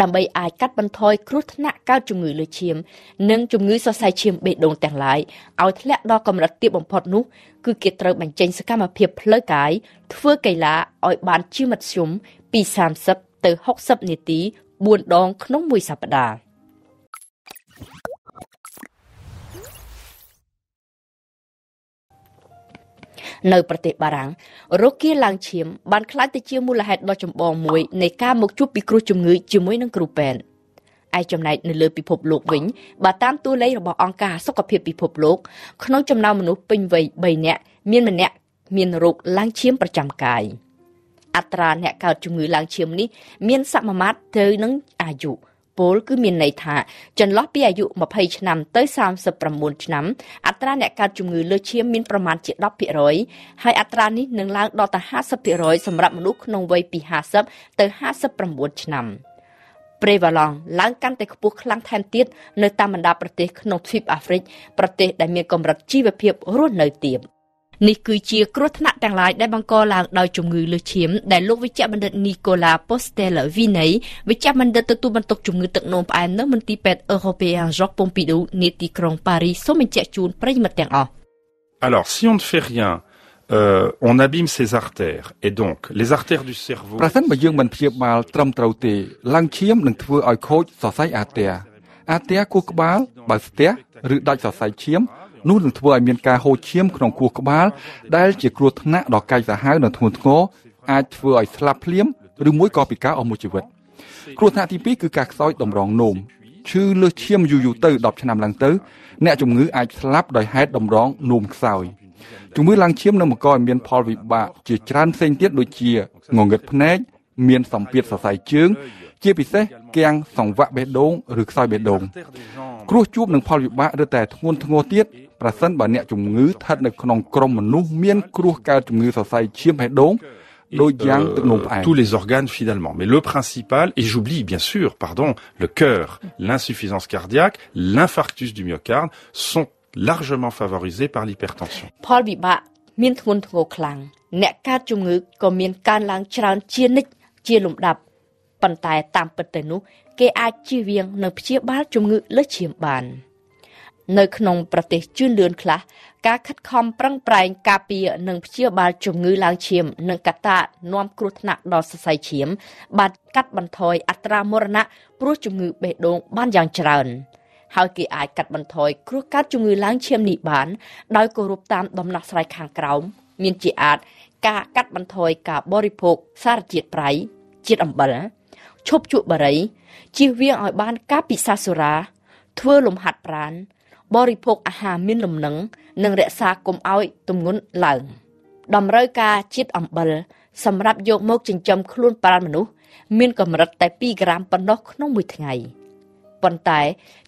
ដើម្បីអាចកាត់បន្ថយគ្រោះថ្នាក់កើតជំងឺលើឈាម និងជំងឺសរសៃឈាមបេះដូងទាំងឡាយឲ្យធ្លាក់ដល់កម្រិតទាបបំផុតនោះ គឺគេត្រូវបញ្ចេញសកម្មភាពផ្លូវកាយធ្វើកីឡាឲ្យបានជាមធ្យមពី30ទៅ60នាទី4ដងក្នុងមួយសប្តាហ៍នៅប្រទេសបារាំងរោគគៀឡើងឈាមបានក្លាយទៅជាមូលហេតុដ៏ចម្បងមួយ នៃការមកជួបពីគ្រោះជំងឺជាមួយនឹងគ្រូពេទ្យឯចំណែកនៅលើពិភពលោកវិញបើតាមតួលេខរបស់អង្គការសុខភាពពិភពលោកក្នុងចំណោមមនុស្សពេញវ័យ3នាក់មានម្នាក់មានរោគឡើងឈាមប្រចាំកាយអត្រាអ្នកកើតជំងឺឡើងឈាមនេះមានសមមាត្រទៅនឹងអាយុពលគឺមានន័យថាចន្លោះពីអាយុ20ឆ្នាំទៅ39ឆ្នាំអត្រាអ្នកកើតជំងឺលើសឈាមមានប្រមាណជា10%ហើយអត្រានេះនឹងឡើងដល់ទៅ50%សម្រាប់មនុស្សក្នុងវ័យពី50ទៅ59ឆ្នាំប្រេវ៉ាឡង់ឡើងកាន់តែខ្ពស់ខ្លាំងថែមទៀតនៅតាមបណ្ដាប្រទេសក្នុងទ្វីបអាហ្វ្រិកប្រទេសដែលមានកម្រិតជីវភាពរស់នៅ ទាប។នេះគឺជាគ្រោះថ្នាក់ទាំងឡាយដែលបង្កឡើងដោយជំងឺលើសឈាមដែលលោកវិជ្ជបណ្ឌិត Nicola Postella Vinay វិជ្ជបណ្ឌិតទទួលបន្ទុកជំងឺទឹកនោមផ្អែមនៅមន្ទីរពេទ្យ Européen Jacques Pompidou នាទីក្រុងប៉ារីសសូមបញ្ជាក់ជូនប្រិយមិត្តទាំងអស់ Alors si on ne fait rien euh, on abîme ses artères et donc les artères du cerveau ប្រសិនបើយើងមិនព្យាបាលត្រឹមត្រូវទេឡើងឈាមនឹងធ្វើឲ្យខូចសរសៃអាទែអាទែគោះក្បាលបើស្ទះឬដាច់សរសៃឈាមនោះនឹងធ្វើឲ្យមានការហូរឈាមក្នុងខួរក្បាល ដែលជាគ្រោះថ្នាក់ដល់កាយសាហាវនិងធ្ងន់ធ្ងរអាចធ្វើឲ្យស្លាប់ភ្លាមឬមួយក៏ពិការអស់មួយជីវិតគ្រោះថ្នាក់ទី2គឺការខ្សោយតម្រងនោមឈឺលើសឈាមយូរយូរទៅ10ឆ្នាំឡើងទៅអ្នកជំងឺអាចស្លាប់ដោយហេតុតម្រងនោមខ្សោយជំងឺឡើងឈាមនឹងបង្កឲ្យមាន ផលវិបាកជាច្រើនផ្សេងទៀតដូចជាងងឹតភ្នែកមានសម្ពាធសរសៃជើងជាពិសេសគាំងសង្វាក់បេះដូងឬខ្សែបេះដូងគ្រោះជួបនឹងផលវិបាកឬតែធ្ងន់ធ្ងរទៀតប្រសិនបើអ្នកជំងឺស្ថិតនៅក្នុងក្រុមមនុស្សមានគ្រោះកើតជំងឺសរសៃឈាមបេះដូង Euh, tous les organes finalement. Mais le principal, et j'oublie bien sûr, pardon, le cœur, l'insuffisance cardiaque, l'infarctus du myocarde sont largement favorisés par l'hypertension. មានធ្ងន់ធ្ងរខ្លាំងអ្នកកើតជំងឺក៏មានការឡើងច្រើនជានិច្ចជាលំដាប់ប៉ុន្តែតាមពិតទៅនោះគេអាចជៀសវាងនិងព្យាបាលជំងឺលើសឈាមបាន នៅ ក្នុងប្រទេសជឿនលឿនខ្លះការខិតខំប្រឹងប្រែង ការពារនិងព្យាបាលជំងឺ ឡើងឈាម និងកត្តា នាំ គ្រោះថ្នាក់ដល់សរសៃឈាម បានកាត់បន្ថយអត្រាមរណៈព្រោះជំងឺ បេះដូងបានយ៉ាងច្រើន ហើយគេអាចកាត់បន្ថយគ្រោះកាត់ជំងឺ ឡើងឈាមនេះបានដោយគោរពតាមដំណោះស្រាយខាងក្រោមមានជាអាចការកាត់បន្ថយការបរិភោគសារជាតិប្រៃជាតិអំបិលឈប់ជក់បារីជៀសវាងឲ្យបានការពិសាសូរា ធ្វើលំហាត់ប្រាណបរិភោគអាហារមានលំនឹងនិងរក្សាគុំឲ្យទម្ងន់ឡើងតម្រូវការជាតិអំបិល សម្រាប់យកមកចិញ្ចឹមខ្លួនប្រាណមនុស្សមានកម្រិតតែ2ក្រាមប៉ុណ្ណោះក្នុងមួយថ្ងៃប៉ុន្តែ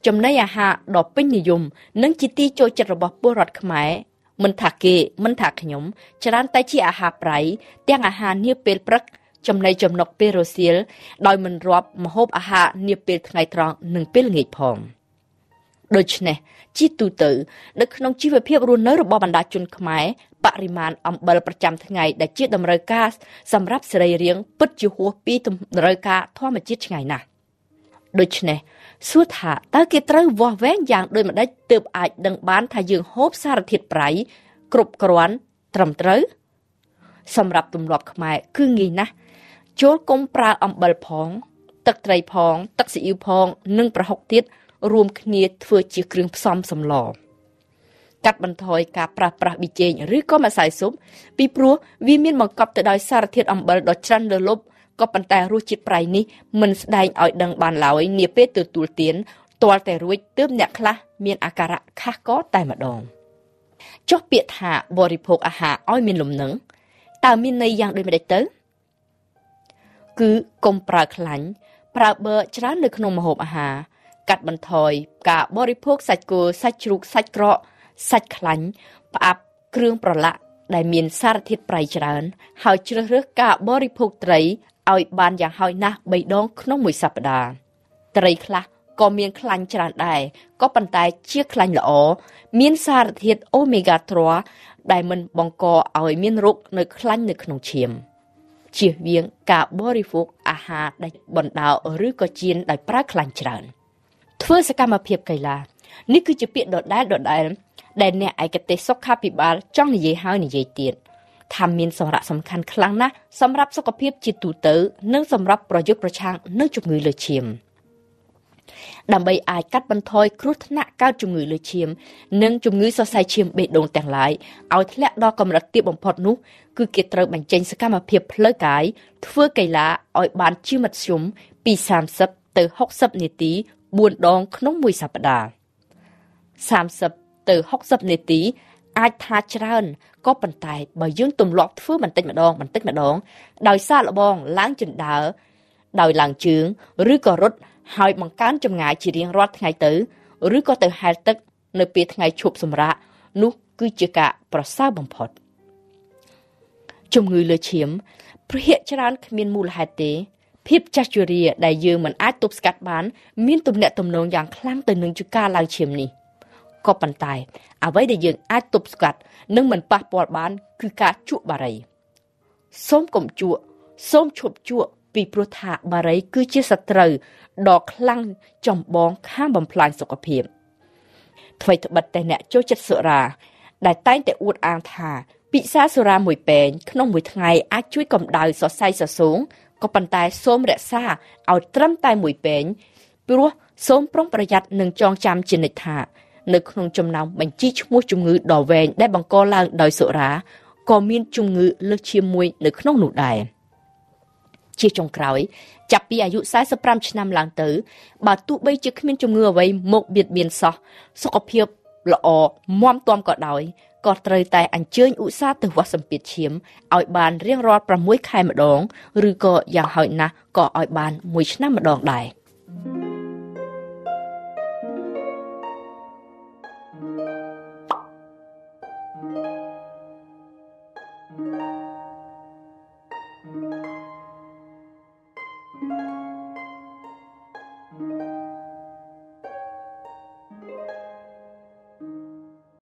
ចំណីអាហារដ៏ពេញនិយម និងជាទីចូលចិត្តរបស់ពលរដ្ឋខ្មែរមិនថាគេមិនថាខ្ញុំ ច្រើនតែជាអាហារប្រៃទាំងអាហារនាពេលព្រឹក ចំណីចំណុកពេលរសៀលដោយមិនរាប់ម្ហូបអាហារនាពេលថ្ងៃត្រង់និងពេលល្ងាចផងដូច្នេះជាទូទៅនៅក្នុងជីវភាពរស់នៅរបស់បណ្ដាជនខ្មែរបរិមាណអំបិលប្រចាំថ្ងៃដែលជាតម្រូវការសម្រាប់សរីរាង្គពិតជាហួសពីតម្រូវការធម្មជាតិឆ្ងាយណាស់ដូច្នេះសួរថាតើគេត្រូវវាស់វែងយ៉ាងដូចម្ដេចទើបអាចដឹងបានថាយើងហូបសារធាតុប្រៃគ្រប់គ្រាន់ត្រឹមត្រូវសម្រាប់ទម្លាប់ខ្មែរគឺងាយណាស់ចូលគុំប្រើអំបិលផង ទឹកត្រីផង ទឹកស៊ីអ៊ីវផង និងប្រហុកទៀតរួមគ្នា ធ្វើជាគ្រឿងផ្សំសម្លកាត់បន្ថយការប្រើប្រាស់ប៊ីចេងឬក៏ម្សៅស៊ុបពីព្រោះវាមានបង្កប់ទៅដោយ សារធាតុអំបិលដ៏ច្រើនលើសលប់ក៏ប៉ុន្តែរសជាតិប្រៃនេះមិនស្ដែងឲ្យដឹងបានឡើយនាពេលទទួលទាន ទាល់តែរួចទើបអ្នកខ្លះមានអាការៈខះកតែម្ដងចុះពាក្យថាបរិភោគអាហារឲ្យមានលំនឹងតើមានន័យយ៉ាងដូចម្ដេចទៅគឺកុំប្រើខ្លាញ់ប្រើបឺច្រើននៅក្នុងម្ហូបអាហារកាត់បន្ថយការបរិភោគសាច់គោសាច់ជ្រូកសាច់ក្រកសាច់ខ្លាញ់ផ្អាប់គ្រឿងប្រឡាក់ ដែលមានសារធាតុប្រៃច្រើនហើយជ្រើសរើសការបរិភោគត្រីឲ្យបានយ៉ាងហោចណាស់3ដងក្នុងមួយសប្តាហ៍ត្រីខ្លះក៏មានខ្លាញ់ច្រើនដែរក៏ប៉ុន្តែ ជាខ្លាញ់ល្អមានសារធាតុអូមេហ្គា3ដែលមិនបង្កឲ្យមានរោគនៅខ្លាញ់នៅក្នុងឈាមជៀសវាងការបរិភោគអាហារដែលបណ្តោឬក៏ជៀនដោយប្រើខ្លាញ់ច្រើនធ្វើសកម្មភាពកីឡានេះគឺជាពាក្យដដែលដដែលដែលអ្នកឯកទេសសុខាភិបាលចង់និយាយហើយនិយាយទៀតថាមានសារៈសំខាន់ខ្លាំងណាស់សម្រាប់សុខភាពជាទូទៅ និងសម្រាប់ប្រយុទ្ធប្រឆាំងនឹងជំងឺលើសឈាមដើម្បីអាចកាត់បន្ថយគ្រោះថ្នាក់កើតជំងឺលើឈាមនិងជំងឺសរសៃឈាមបេះដូងទាំងឡាយឲ្យធ្លាក់ដល់កម្រិតទាបបំផុតនោះគឺគេត្រូវបញ្ចេញសកម្មភាពផ្លូវកាយធ្វើកីឡាឲ្យបាន ជាមធ្យមពី30ទៅ60នាទី4ដង ក្នុងមួយសប្តាហ៍30ទៅ60នាទីអាចថាច្រើនក៏ប៉ុន្តែបើយើងទម្លាប់ធ្វើបន្តិចម្ដងបន្តិចម្ដង ដោយសាកល្បងឡើងជណ្ដើរដោយឡើងជើង ឬក៏រត់ហើយបង្កើនចម្ងាយជារៀងរាល់ថ្ងៃទៅ ឬក៏ទៅហែលទឹក នៅពេលថ្ងៃឈប់សម្រាកនោះគឺជាការប្រសើរបំផុតជំងឺលើឈាមប្រហែលច្រើន គ្មានមូលហេតុទេ ភាពចាស់ជរាដែលយើងមិនអាចទប់ស្កាត់បាន មានទំនាក់ទំនងយ៉ាងខ្លាំងទៅនឹងជការឡើងឈាមនេះ។ក៏ប៉ុន្តែអ្វីដែលយើងអាចទប់ស្កាត់ និងមិនប៉ះពាល់បាន គឺការជក់បារីសូមកុំជក់សូមឈប់ជក់ពីព្រោះថាបារី គឺជាសត្រូវដ៏ខ្លាំងចម្បងខាងបំផ្លាញសុខភាពអ្វីត្បិតតែអ្នកចូលចិត្តសុរា ដែលតែងតែអួតអាងថា ពិសាសុរាមួយពែងក្នុងមួយថ្ងៃអាចជួយកម្ដៅសរសៃសរសូងក៏ប៉ុន្តែសូមរក្សាឲ្យត្រឹមតែមួយពែងព្រោះសូមប្រុងប្រយ័ត្ននិងចងចាំជានិច្ចថានៅក្នុងចំណោមបញ្ជីឈ្មោះជំងឺដ៏វែងដែលបង្កឡើងដោយសុរាក៏មានជំងឺលើសឈាមមួយនៅក្នុងនោះដែរជាចុងក្រោយចាប់ពីអាយុ45ឆ្នាំឡើងទៅបើទោះបីជាគ្មានជំងឺអ្វីមកបៀតបៀនសោះសុខភាពល្អមាំទាំក៏ដោយក៏ត្រូវតែអញ្ជើញឧស្សាហ៍ទៅវាស់សម្ពាធឈាមឲ្យបានរៀងរាល់6ខែម្ដង ឬក៏យ៉ាងហោចណាស់ក៏ឲ្យបាន1ឆ្នាំម្ដងដែរ។ Thank you.